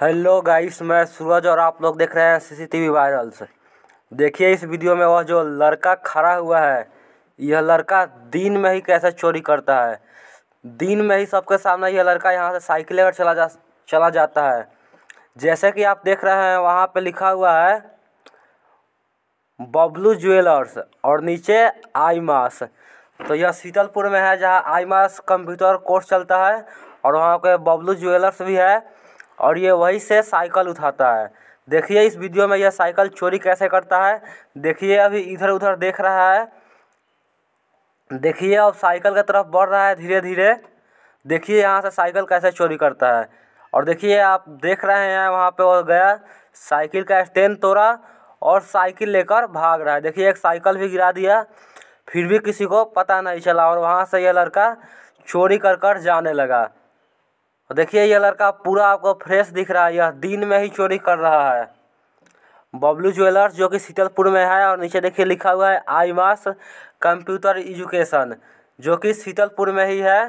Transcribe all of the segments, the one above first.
hello guys मैं सूरज और आप लोग देख रहे हैं सीसीटीवी वायरल से देखिए इस वीडियो में वह जो लड़का खड़ा हुआ है यह लड़का दिन में ही कैसे चोरी करता है दिन में ही सबके सामने यह लड़का यहाँ से साइकिल लेकर चला जा चला जाता है जैसे कि आप देख रहे हैं वहाँ पे लिखा हुआ है बबलू ज्वेलर्स और नीचे आईमास तो यह शीतलपुर में है जहाँ आईमास कंप्यूटर कोर्स चलता है और वहाँ पे बबलू ज्वेलर्स भी है और ये वहीं से साइकिल उठाता है देखिए इस वीडियो में यह साइकिल चोरी कैसे करता है देखिए अभी इधर उधर देख रहा है देखिए अब साइकिल की तरफ बढ़ रहा है धीरे धीरे देखिए यहाँ से साइकिल कैसे चोरी करता है और देखिए आप देख रहे हैं वहाँ पे वो गया साइकिल का स्टैंड तोड़ा और साइकिल लेकर भाग रहा है देखिए एक साइकिल भी गिरा दिया फिर भी किसी को पता नहीं चला और वहाँ से यह लड़का चोरी कर कर जाने लगा और देखिए ये लड़का पूरा आपको फ्रेश दिख रहा है यह दिन में ही चोरी कर रहा है बबलू ज्वेलर्स जो कि शीतलपुर में है और नीचे देखिए लिखा हुआ है आई मास कंप्यूटर एजुकेशन जो कि शीतलपुर में ही है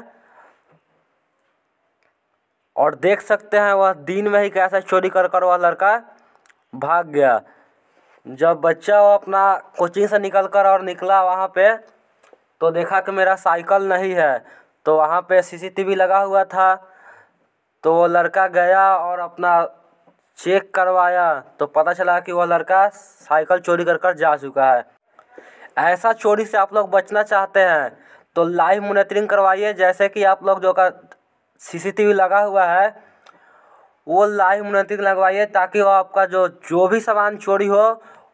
और देख सकते हैं वह दिन में ही कैसे चोरी कर कर वह लड़का भाग गया जब बच्चा वो अपना कोचिंग से निकल कर और निकला वहाँ पे तो देखा कि मेरा साइकिल नहीं है तो वहाँ पे सीसीटीवी लगा हुआ था तो वो लड़का गया और अपना चेक करवाया तो पता चला कि वह लड़का साइकिल चोरी कर कर जा चुका है ऐसा चोरी से आप लोग बचना चाहते हैं तो लाइव मोनिटरिंग करवाइए जैसे कि आप लोग जो का सीसीटीवी लगा हुआ है वो लाइव मोनिटरिंग लगवाइए ताकि वो आपका जो जो भी सामान चोरी हो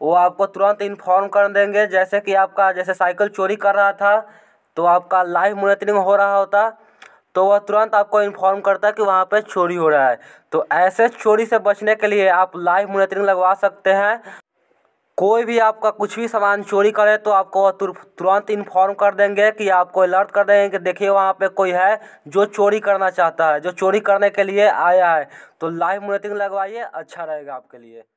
वो आपको तुरंत इन्फॉर्म कर देंगे जैसे कि आपका जैसे साइकिल चोरी कर रहा था तो आपका लाइव मोनिटरिंग हो रहा होता तो वह तुरंत आपको इन्फॉर्म करता है कि वहाँ पर चोरी हो रहा है तो ऐसे चोरी से बचने के लिए आप लाइव मोनिटरिंग लगवा सकते हैं कोई भी आपका कुछ भी सामान चोरी करे तो आपको वह तुरंत इन्फॉर्म कर देंगे कि आपको अलर्ट कर देंगे कि देखिए वहाँ पे कोई है जो चोरी करना चाहता है जो चोरी करने के लिए आया है तो लाइव मोनिटरिंग लगवाइए अच्छा रहेगा आपके लिए